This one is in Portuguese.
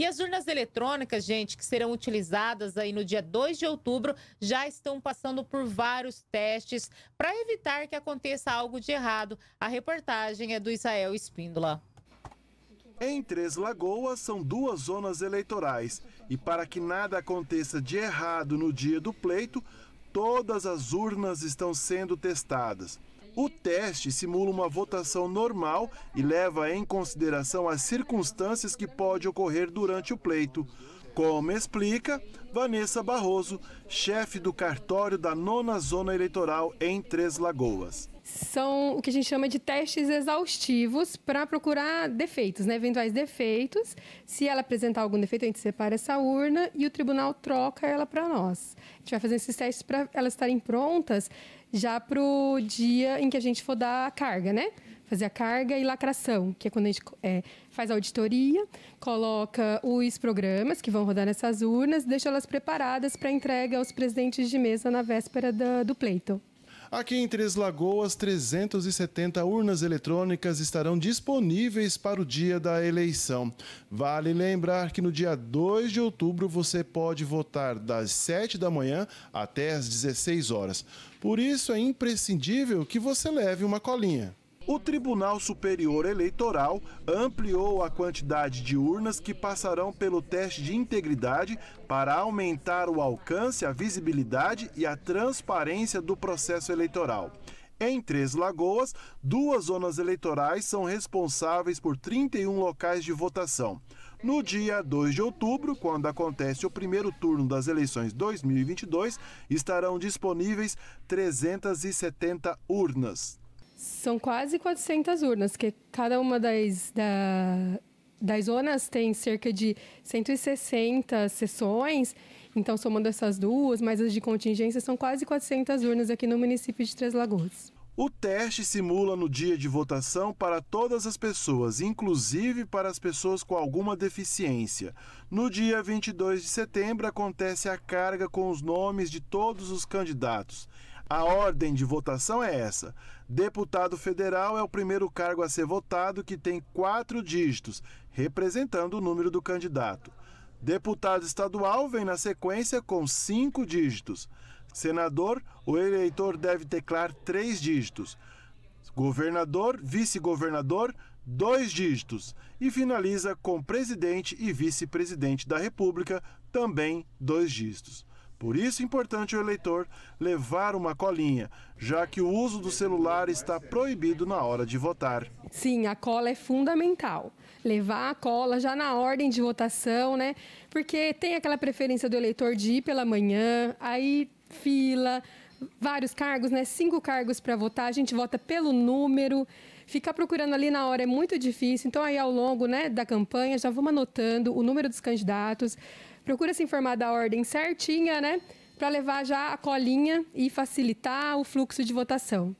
E as urnas eletrônicas, gente, que serão utilizadas aí no dia 2 de outubro, já estão passando por vários testes para evitar que aconteça algo de errado. A reportagem é do Israel Espíndola. Em Três Lagoas são duas zonas eleitorais e para que nada aconteça de errado no dia do pleito, todas as urnas estão sendo testadas. O teste simula uma votação normal e leva em consideração as circunstâncias que pode ocorrer durante o pleito. Como explica Vanessa Barroso, chefe do cartório da nona zona eleitoral em Três Lagoas são o que a gente chama de testes exaustivos para procurar defeitos, né? eventuais defeitos. Se ela apresentar algum defeito, a gente separa essa urna e o tribunal troca ela para nós. A gente vai fazer esses testes para elas estarem prontas já para o dia em que a gente for dar a carga, né? fazer a carga e lacração, que é quando a gente é, faz a auditoria, coloca os programas que vão rodar nessas urnas, deixa elas preparadas para entrega aos presidentes de mesa na véspera do pleito. Aqui em Três Lagoas, 370 urnas eletrônicas estarão disponíveis para o dia da eleição. Vale lembrar que no dia 2 de outubro você pode votar das 7 da manhã até as 16 horas. Por isso é imprescindível que você leve uma colinha. O Tribunal Superior Eleitoral ampliou a quantidade de urnas que passarão pelo teste de integridade para aumentar o alcance, a visibilidade e a transparência do processo eleitoral. Em Três Lagoas, duas zonas eleitorais são responsáveis por 31 locais de votação. No dia 2 de outubro, quando acontece o primeiro turno das eleições 2022, estarão disponíveis 370 urnas. São quase 400 urnas, que cada uma das, da, das zonas tem cerca de 160 sessões. Então, somando essas duas, mais as de contingência, são quase 400 urnas aqui no município de Três Lagoas. O teste simula no dia de votação para todas as pessoas, inclusive para as pessoas com alguma deficiência. No dia 22 de setembro acontece a carga com os nomes de todos os candidatos. A ordem de votação é essa: deputado federal é o primeiro cargo a ser votado que tem quatro dígitos, representando o número do candidato. Deputado estadual vem na sequência com cinco dígitos. Senador, o eleitor deve teclar três dígitos. Governador, vice-governador, dois dígitos. E finaliza com presidente e vice-presidente da República, também dois dígitos. Por isso é importante o eleitor levar uma colinha, já que o uso do celular está proibido na hora de votar. Sim, a cola é fundamental. Levar a cola já na ordem de votação, né? Porque tem aquela preferência do eleitor de ir pela manhã, aí fila, vários cargos, né? Cinco cargos para votar, a gente vota pelo número. Ficar procurando ali na hora é muito difícil. Então aí ao longo, né, da campanha já vamos anotando o número dos candidatos procura se informar da ordem certinha, né? Para levar já a colinha e facilitar o fluxo de votação.